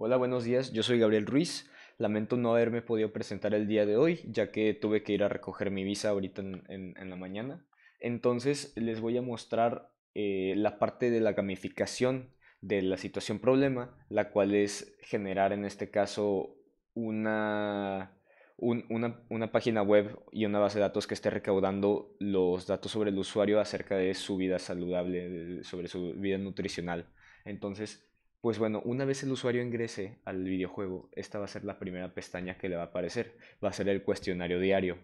Hola, buenos días. Yo soy Gabriel Ruiz. Lamento no haberme podido presentar el día de hoy, ya que tuve que ir a recoger mi visa ahorita en, la mañana. Entonces les voy a mostrar eh, la parte de la gamificación de la situación problema, la cual es generar en este caso una, una página web y una base de datos que esté recaudando los datos sobre el usuario acerca de su vida saludable, sobre su vida nutricional. Entonces, pues bueno, una vez el usuario ingrese al videojuego, esta va a ser la primera pestaña que le va a aparecer. Va a ser el cuestionario diario.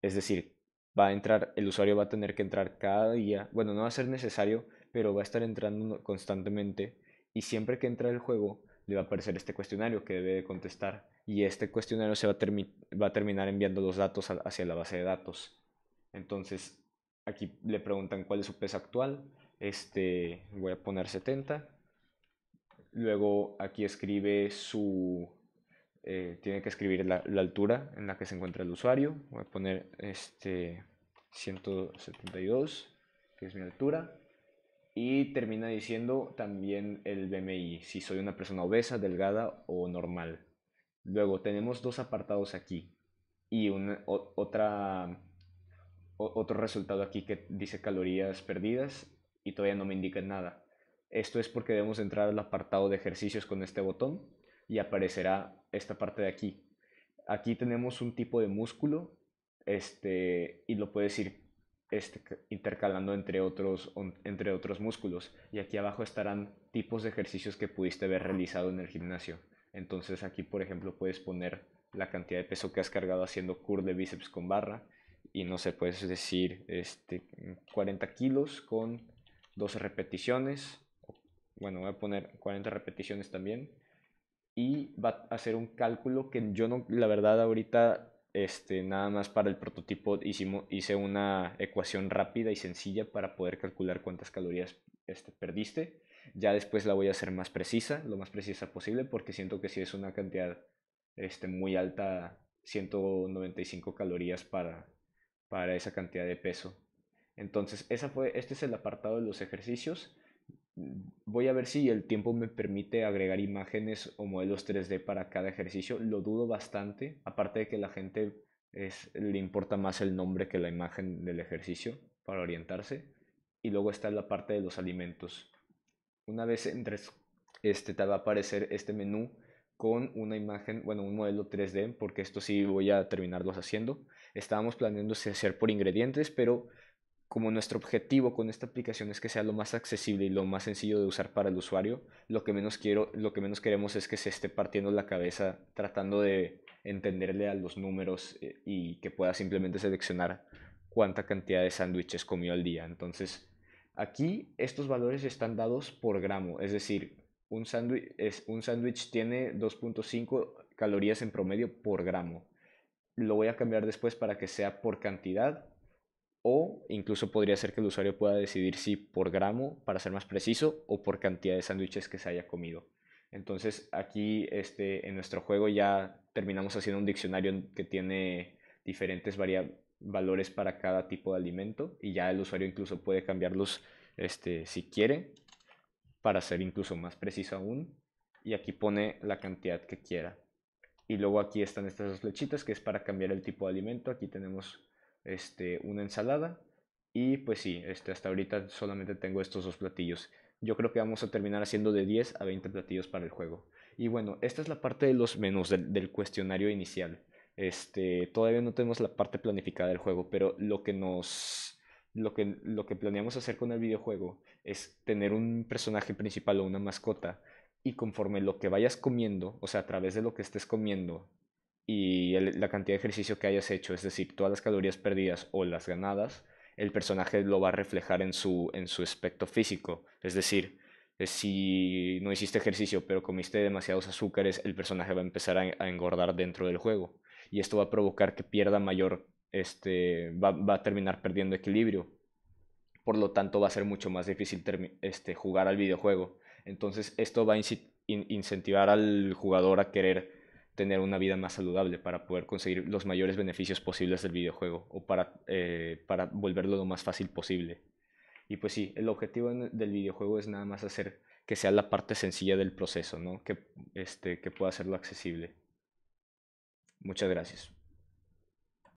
Es decir, va a entrar, el usuario va a tener que entrar cada día. Bueno, no va a ser necesario, pero va a estar entrando constantemente. Y siempre que entra el juego, le va a aparecer este cuestionario que debe de contestar. Y este cuestionario se va a, va a terminar enviando los datos hacia la base de datos. Entonces, aquí le preguntan cuál es su peso actual. Este, voy a poner 70 Luego aquí escribe su... Eh, tiene que escribir la, altura en la que se encuentra el usuario. Voy a poner este 172, que es mi altura. Y termina diciendo también el BMI, si soy una persona obesa, delgada o normal. Luego tenemos dos apartados aquí y otra, otro resultado aquí que dice calorías perdidas y todavía no me indica nada. Esto es porque debemos entrar al apartado de ejercicios con este botón y aparecerá esta parte de aquí. Aquí tenemos un tipo de músculo este, y lo puedes ir este, intercalando entre otros, entre otros músculos. Y aquí abajo estarán tipos de ejercicios que pudiste haber realizado en el gimnasio. Entonces aquí, por ejemplo, puedes poner la cantidad de peso que has cargado haciendo curl de bíceps con barra. Y no sé, puedes decir este, 40 kilos con 12 repeticiones bueno, voy a poner 40 repeticiones también. Y va a hacer un cálculo que yo no, la verdad ahorita, este, nada más para el prototipo hice una ecuación rápida y sencilla para poder calcular cuántas calorías este, perdiste. Ya después la voy a hacer más precisa, lo más precisa posible, porque siento que si es una cantidad este, muy alta, 195 calorías para, para esa cantidad de peso. Entonces, esa fue, este es el apartado de los ejercicios voy a ver si el tiempo me permite agregar imágenes o modelos 3D para cada ejercicio. Lo dudo bastante, aparte de que la gente le importa más el nombre que la imagen del ejercicio para orientarse. Y luego está la parte de los alimentos. Una vez entres, este, te va a aparecer este menú con una imagen, bueno, un modelo 3D, porque esto sí voy a terminarlos haciendo. Estábamos planeando hacer por ingredientes, pero como nuestro objetivo con esta aplicación es que sea lo más accesible y lo más sencillo de usar para el usuario, lo que menos quiero, lo que menos queremos es que se esté partiendo la cabeza tratando de entenderle a los números eh, y que pueda simplemente seleccionar cuánta cantidad de sándwiches comió al día. Entonces, aquí estos valores están dados por gramo, es decir, un sándwich es, un sándwich tiene 2.5 calorías en promedio por gramo. Lo voy a cambiar después para que sea por cantidad o incluso podría ser que el usuario pueda decidir si por gramo, para ser más preciso, o por cantidad de sándwiches que se haya comido. Entonces aquí este, en nuestro juego ya terminamos haciendo un diccionario que tiene diferentes valores para cada tipo de alimento y ya el usuario incluso puede cambiarlos este, si quiere para ser incluso más preciso aún y aquí pone la cantidad que quiera. Y luego aquí están estas dos flechitas que es para cambiar el tipo de alimento. Aquí tenemos este, una ensalada. Y pues sí, este, hasta ahorita solamente tengo estos dos platillos. Yo creo que vamos a terminar haciendo de 10 a 20 platillos para el juego. Y bueno, esta es la parte de los menús del, cuestionario inicial. Este, todavía no tenemos la parte planificada del juego, pero lo que nos lo que, lo que planeamos hacer con el videojuego es tener un personaje principal o una mascota y conforme lo que vayas comiendo, o sea, a través de lo que estés comiendo, y la cantidad de ejercicio que hayas hecho, es decir, todas las calorías perdidas o las ganadas, el personaje lo va a reflejar en su, en su aspecto físico. Es decir, eh, si no hiciste ejercicio pero comiste demasiados azúcares, el personaje va a empezar a, engordar dentro del juego. Y esto va a provocar que pierda mayor, este, va, a terminar perdiendo equilibrio. Por lo tanto, va a ser mucho más difícil este, jugar al videojuego. Entonces, esto va a incentivar al jugador a querer tener una vida más saludable, para poder conseguir los mayores beneficios posibles del videojuego o para, eh, para volverlo lo más fácil posible. Y pues sí, el objetivo del videojuego es nada más hacer que sea la parte sencilla del proceso, ¿no? Que, este, que pueda hacerlo accesible. Muchas gracias.